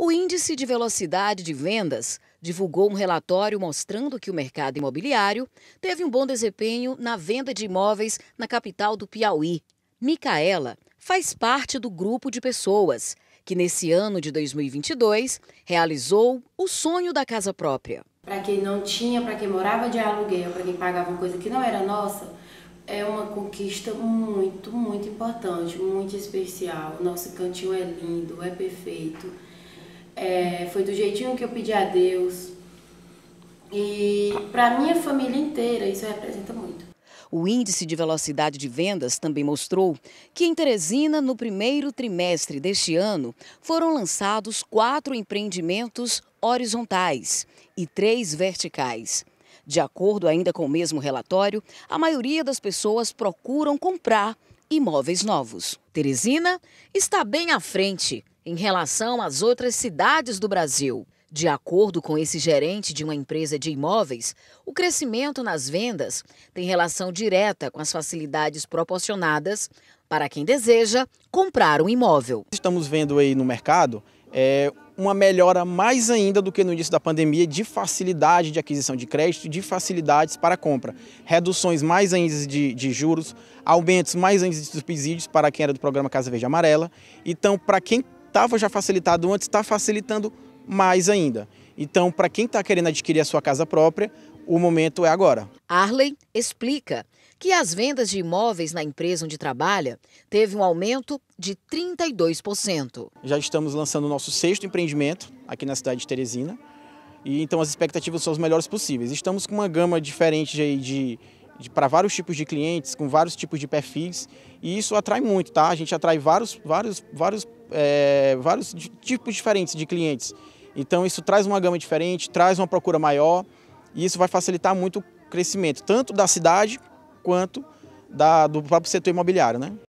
O Índice de Velocidade de Vendas divulgou um relatório mostrando que o mercado imobiliário teve um bom desempenho na venda de imóveis na capital do Piauí. Micaela faz parte do grupo de pessoas que, nesse ano de 2022, realizou o sonho da casa própria. Para quem não tinha, para quem morava de aluguel, para quem pagava uma coisa que não era nossa, é uma conquista muito, muito importante, muito especial. Nosso cantinho é lindo, é perfeito é, foi do jeitinho que eu pedi a Deus. E para minha família inteira isso representa muito. O índice de velocidade de vendas também mostrou que em Teresina, no primeiro trimestre deste ano, foram lançados quatro empreendimentos horizontais e três verticais. De acordo ainda com o mesmo relatório, a maioria das pessoas procuram comprar imóveis novos. Teresina está bem à frente em relação às outras cidades do Brasil. De acordo com esse gerente de uma empresa de imóveis, o crescimento nas vendas tem relação direta com as facilidades proporcionadas para quem deseja comprar um imóvel. Estamos vendo aí no mercado é, uma melhora mais ainda do que no início da pandemia de facilidade de aquisição de crédito, de facilidades para compra. Reduções mais ainda de, de juros, aumentos mais ainda de subsídios para quem era do programa Casa Verde Amarela. Então, para quem estava já facilitado antes, está facilitando mais ainda. Então, para quem está querendo adquirir a sua casa própria, o momento é agora. Arlen explica que as vendas de imóveis na empresa onde trabalha teve um aumento de 32%. Já estamos lançando o nosso sexto empreendimento aqui na cidade de Teresina. E então as expectativas são as melhores possíveis. Estamos com uma gama diferente de, de, de para vários tipos de clientes, com vários tipos de perfis, e isso atrai muito, tá? A gente atrai vários, vários, vários é, vários tipos diferentes de clientes. Então isso traz uma gama diferente, traz uma procura maior e isso vai facilitar muito o crescimento, tanto da cidade quanto da, do próprio setor imobiliário. Né?